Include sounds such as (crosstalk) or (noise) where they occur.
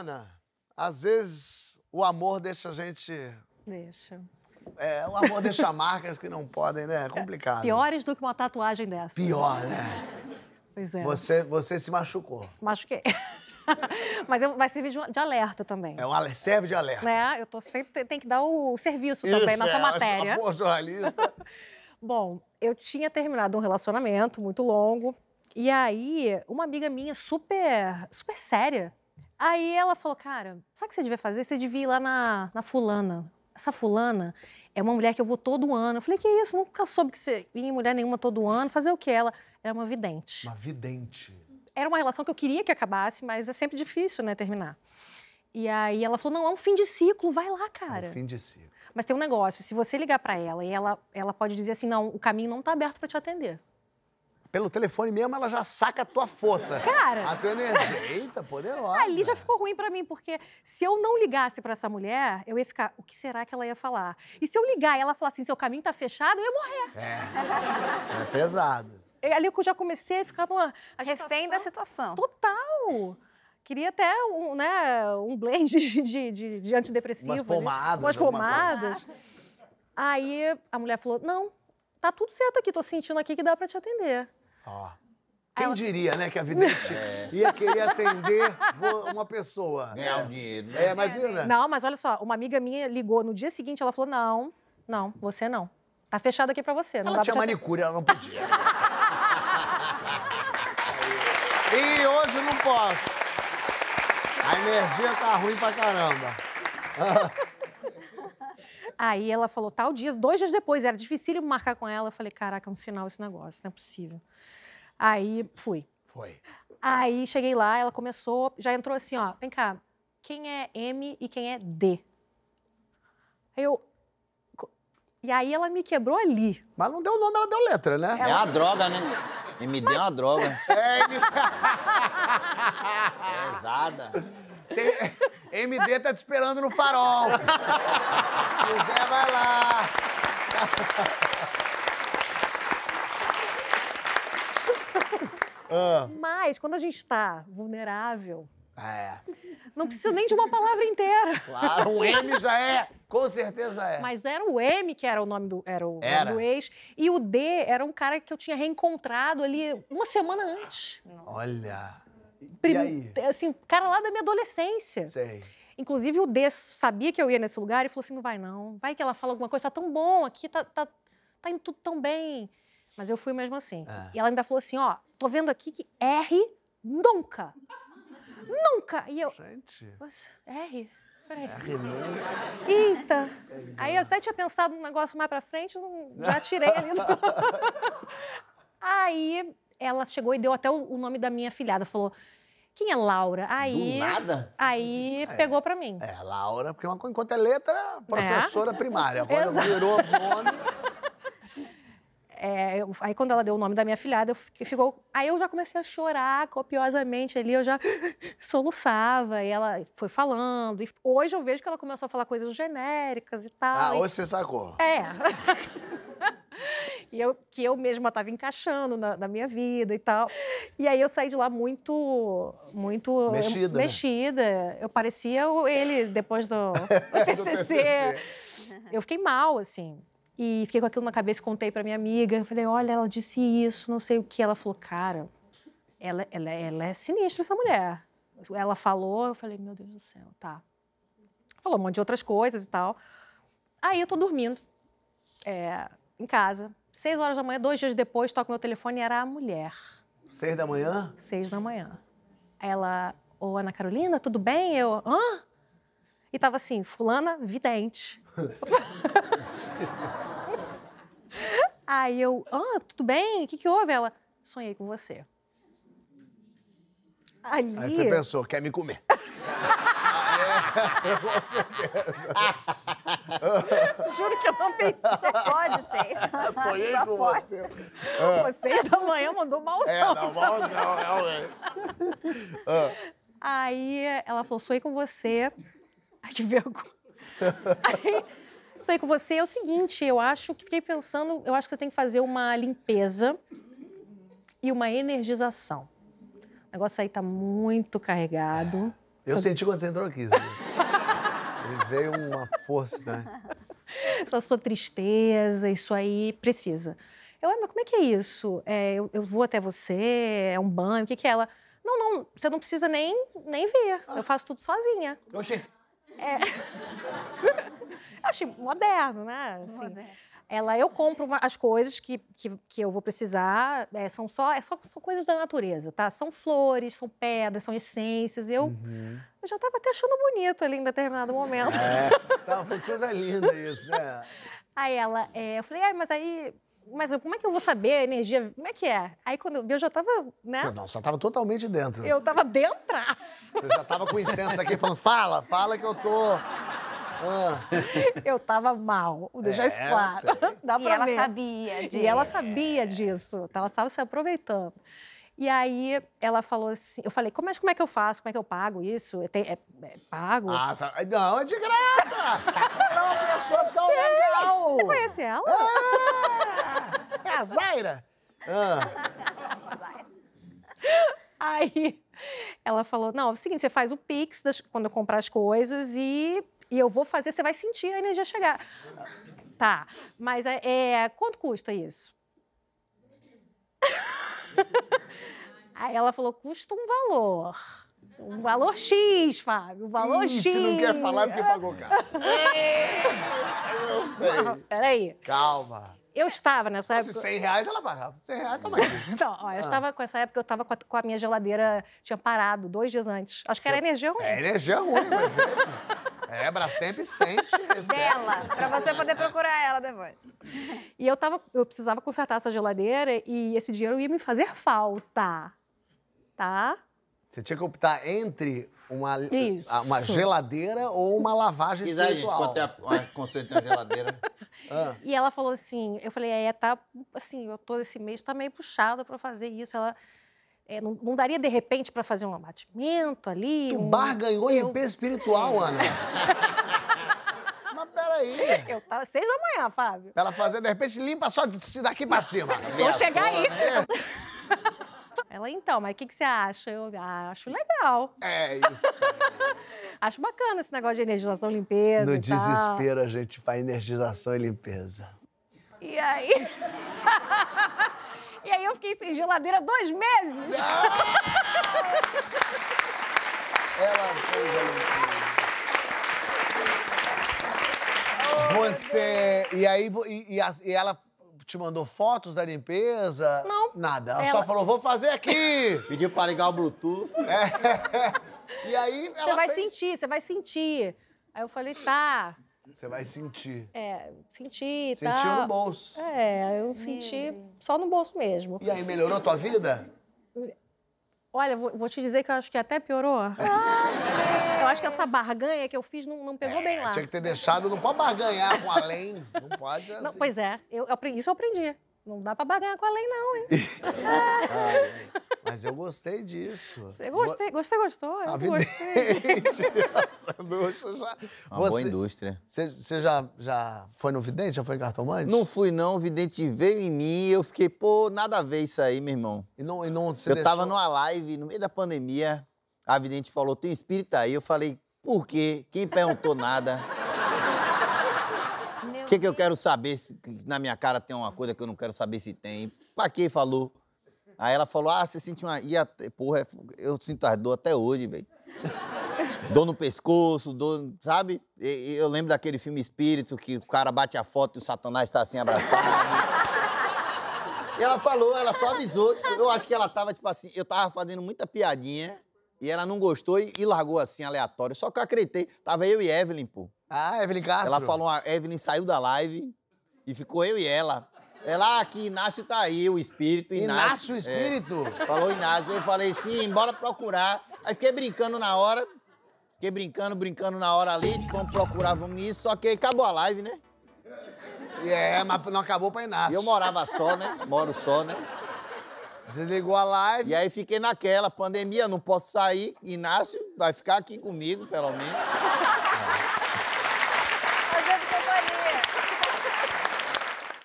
Ana, às vezes o amor deixa a gente. Deixa. É, o amor deixa (laughs) marcas que não podem, né? É complicado. Piores do que uma tatuagem dessa. Pior, né? Pois é. Você, você se machucou. Machuquei. (laughs) Mas eu, vai servir de, de, alerta também. É um serve de alerta. Né? Eu tô sempre tem que dar o, o serviço Isso, também nessa é, é matéria. Boa jornalista. (laughs) Bom, eu tinha terminado um relacionamento muito longo. E aí, uma amiga minha super, super séria, Aí ela falou, cara, sabe o que você devia fazer? Você devia ir lá na, na fulana. Essa fulana é uma mulher que eu vou todo ano. Eu falei, que isso? Nunca soube que você ia em mulher nenhuma todo ano. Fazer o que? Ela era é uma vidente. Uma vidente. Era uma relação que eu queria que acabasse, mas é sempre difícil, né, terminar. E aí ela falou, não, é um fim de ciclo, vai lá, cara. É um fim de ciclo. Mas tem um negócio, se você ligar para ela e ela, ela pode dizer assim, não, o caminho não tá aberto para te atender. Pelo telefone mesmo, ela já saca a tua força. Cara! A tua energia. Eita, poderosa. Ali já ficou ruim para mim, porque se eu não ligasse para essa mulher, eu ia ficar, o que será que ela ia falar? E se eu ligar e ela falar assim, seu caminho tá fechado, eu ia morrer. É. É pesado. E ali eu já comecei a ficar numa. Refém da situação. Total! Queria até um, né, um blend de, de, de, de antidepressivo. Umas né? pomadas. Umas pomadas. Aí a mulher falou: não, tá tudo certo aqui, tô sentindo aqui que dá para te atender. Ó. Quem diria, né, que a Vidente é (laughs) é. ia querer atender uma pessoa. Ganhar um dinheiro. Né? É, imagina. Não, mas olha só, uma amiga minha ligou no dia seguinte, ela falou, não, não, você não. Tá fechado aqui pra você. não ela tinha manicure, ela não podia. (laughs) e hoje não posso. A energia tá ruim pra caramba. (laughs) Aí ela falou, tal dia, dois dias depois, era difícil marcar com ela. Eu falei, caraca, é um sinal esse negócio, não é possível. Aí fui. Foi. Aí cheguei lá, ela começou, já entrou assim, ó, vem cá, quem é M e quem é D? Aí eu. E aí ela me quebrou ali. Mas não deu nome, ela deu letra, né? Ela... É uma droga, né? E me deu uma droga. É, (laughs) é (laughs) Pesada. Tem... MD tá te esperando no farol. José (laughs) vai lá. Ah. Mas, quando a gente está vulnerável, ah, é. não precisa nem de uma palavra inteira. Claro, o M já é. Com certeza é. Mas era o M que era o nome do, era o era. do ex. E o D era um cara que eu tinha reencontrado ali uma semana antes. Olha prim... assim, cara lá da minha adolescência. Sei. Inclusive, o Dê sabia que eu ia nesse lugar e falou assim: não vai não, vai que ela fala alguma coisa, tá tão bom aqui, tá, tá, tá indo tudo tão bem. Mas eu fui mesmo assim. Ah. E ela ainda falou assim: ó, tô vendo aqui que R nunca. Nunca! E eu. Gente. R? Peraí. R nunca. Eita! Aí eu até tinha pensado num negócio mais pra frente, não... já tirei ali. No... (laughs) Aí ela chegou e deu até o nome da minha filhada. Falou: quem é Laura? Aí. Do nada? Aí é. pegou pra mim. É, Laura, porque uma, enquanto é letra, é é. professora é. primária. Agora Exato. virou (laughs) nome. É, eu, aí quando ela deu o nome da minha filhada, eu fiquei, ficou, aí eu já comecei a chorar copiosamente ali, eu já (gasps) soluçava, e ela foi falando. E hoje eu vejo que ela começou a falar coisas genéricas e tal. Ah, e... hoje você sacou. É. (laughs) E eu, que eu mesma estava encaixando na, na, minha vida e tal. E aí eu saí de lá muito. muito mexida. Né? mexida. eu parecia ele depois do, (laughs) do PCC. do PCC. Eu fiquei mal, assim. E fiquei com aquilo na cabeça, contei para minha amiga. Falei, olha, ela disse isso, não sei o que. Ela falou, cara, ela, ela, ela é sinistra, essa mulher. Ela falou, eu falei, meu Deus do céu, tá. Falou um monte de outras coisas e tal. Aí eu tô dormindo é, em casa. Seis horas da manhã, dois dias depois, toco meu telefone e era a mulher. Seis da manhã? Seis da manhã. Ela, ô Ana Carolina, tudo bem? Eu, hã? E tava assim, fulana, vidente. (laughs) Aí eu, ah, tudo bem? O que, que houve? Ela, sonhei com você. Ali... Aí você pensou, quer me comer. (laughs) É, com certeza. Juro que eu não pensei. Você pode, ser. Sonhei com pode. você. É. da manhã mandou malzão. É, não, malzão, realmente. É. (laughs) Aí ela falou, sonhei com você. Ai, que vergonha. Aí, sonhei com você é o seguinte, eu acho que fiquei pensando, eu acho que você tem que fazer uma limpeza e uma energização. O negócio aí tá muito carregado. Eu senti quando você entrou aqui. e (laughs) veio uma força, né? Essa sua tristeza, isso aí precisa. Eu, mas como é que é isso? É, eu, eu, vou até você, é um banho, o que, que é ela? Não, não, você não precisa nem, nem ver. Ah. Eu faço tudo sozinha. Oxê! É. (laughs) eu achei moderno, né? Assim. Moderno. Ela, eu compro as coisas que, que, que eu vou precisar, é, são só, é só são coisas da natureza, tá? São flores, são pedras, são essências. Eu, uhum. eu já estava até achando bonito ali em determinado momento. É, tá, foi coisa linda isso, é. (laughs) Aí ela, é, eu falei, ah, mas aí mas como é que eu vou saber a energia? Como é que é? Aí quando eu vi, eu já tava, né? Você não, você tava totalmente dentro. Eu tava dentro. Você já tava com incenso aqui falando, fala, fala que eu tô. Ah. eu tava mal, deixa deixar é, claro. Dá e ela ver. sabia disso. E ela sabia é. disso, tá? ela estava se aproveitando. E aí ela falou assim, eu falei, mas é, como é que eu faço? Como é que eu pago isso? Eu tenho, é, é, pago? Ah, não, é de graça! ela é uma pessoa tão Sim. legal! Você conhece ela? Ah, (laughs) é a Zaira! Ah. Aí ela falou, não, é o seguinte, você faz o Pix das, quando eu comprar as coisas e e eu vou fazer, você vai sentir a energia chegar. Tá, mas é, é quanto custa isso? (laughs) Aí ela falou, custa um valor. Um valor X, Fábio, um valor Ih, X. Se não quer falar, porque pagou caro. não, peraí. Calma. Eu estava nessa época. Se 100 reais ela pagava. 100 reais também. então, (laughs) ó, eu ah. estava com essa época, eu estava com, com a, minha geladeira, tinha parado dois dias antes. Acho que era energia ruim. É energia ruim, mas. É. (laughs) É, Brastemp sente. (laughs) Dela, pra você poder procurar ela depois. E eu, tava, eu precisava consertar essa geladeira e esse dinheiro ia me fazer falta, tá? Você tinha que optar entre uma, uma geladeira ou uma lavagem Quis espiritual. Quis a gente, quanto é a, conceito de geladeira? (laughs) ah. E ela falou assim, eu falei, é, tá, assim, eu tô, esse mês tá meio puxada pra fazer isso. Ela, é, não, não, daria de repente para fazer um abatimento ali? O um... bar ganhou eu... limpeza espiritual, Ana. (laughs) Mas peraí. Eu tava seis da manhã, Fábio. Pra ela fazer, de repente, limpa só daqui pra cima. (laughs) Vou chegar aí. (laughs) Ela, então, mas o que, que você acha? Eu ah, acho legal. É, é isso. acho bacana esse negócio de energização e limpeza. No e desespero, tal. a gente faz energização e limpeza. E aí? aí eu fiquei sem geladeira dois meses. Ela fez a Você. E aí, e, e, a- e ela te mandou fotos da limpeza? Não. Nada. Ela, só falou, vou fazer aqui! Pediu pra ligar o Bluetooth. É. (laughs) E aí ela. Você vai fez- sentir, você vai sentir. Aí eu falei, tá. Você vai sentir. É, sentir e Sentiu tá... no bolso. É, eu senti só no bolso mesmo. E aí, melhorou a tua vida? Olha, vou, vou, te dizer que eu acho que até piorou. Ah, eu acho que essa barganha que eu fiz não, não pegou é, bem lá. Tinha que ter deixado, não pode barganhar com além. Não pode não, assim. Pois é, eu, eu, isso eu aprendi. Não dá pra barganhar com a lei, não, hein? ah, (laughs) mas eu gostei disso. Você gostei, gostei, gostou? Eu gostei. Nossa, (laughs) já. Uma você, boa indústria. Você, você, já, já foi no vidente? Já foi cartomante? Não fui, não. O vidente veio em mim eu fiquei, pô, nada a ver isso aí, meu irmão. E não, e não Eu deixou... tava numa live, no meio da pandemia, a vidente falou, tem espírito aí. Eu falei, por quê? Quem perguntou nada? que, que eu quero saber se na minha cara tem uma coisa que eu não quero saber se tem? Pra que falou? Aí ela falou: Ah, você sente uma. E a... Porra, é eu sinto as dor até hoje, velho. (laughs) dor no pescoço, dor. Sabe? eu lembro daquele filme Espírito que o cara bate a foto e o Satanás tá assim abraçado. E ela falou, ela só avisou. Tipo, eu acho que ela tava, tipo assim, eu tava fazendo muita piadinha e ela não gostou e, e largou assim, aleatório. Só que eu acreditei. Tava eu e Evelyn, pô. Ah, Evelyn Castro. Ela falou, a ah, Evelyn saiu da live e ficou eu e ela. Ela, aqui, ah, Inácio tá aí, o espírito. Inácio, Inácio é. espírito? É, falou Inácio. Eu falei, sim, bora procurar. Aí fiquei brincando na hora. Fiquei brincando, brincando na hora ali, de como procurar, vamos isso. Só que aí acabou a live, né? É, yeah, mas não acabou pra Inácio. E eu morava só, né? Moro só, né? Desligou a live. E aí fiquei naquela, pandemia, não posso sair. Inácio vai ficar aqui comigo, pelo menos.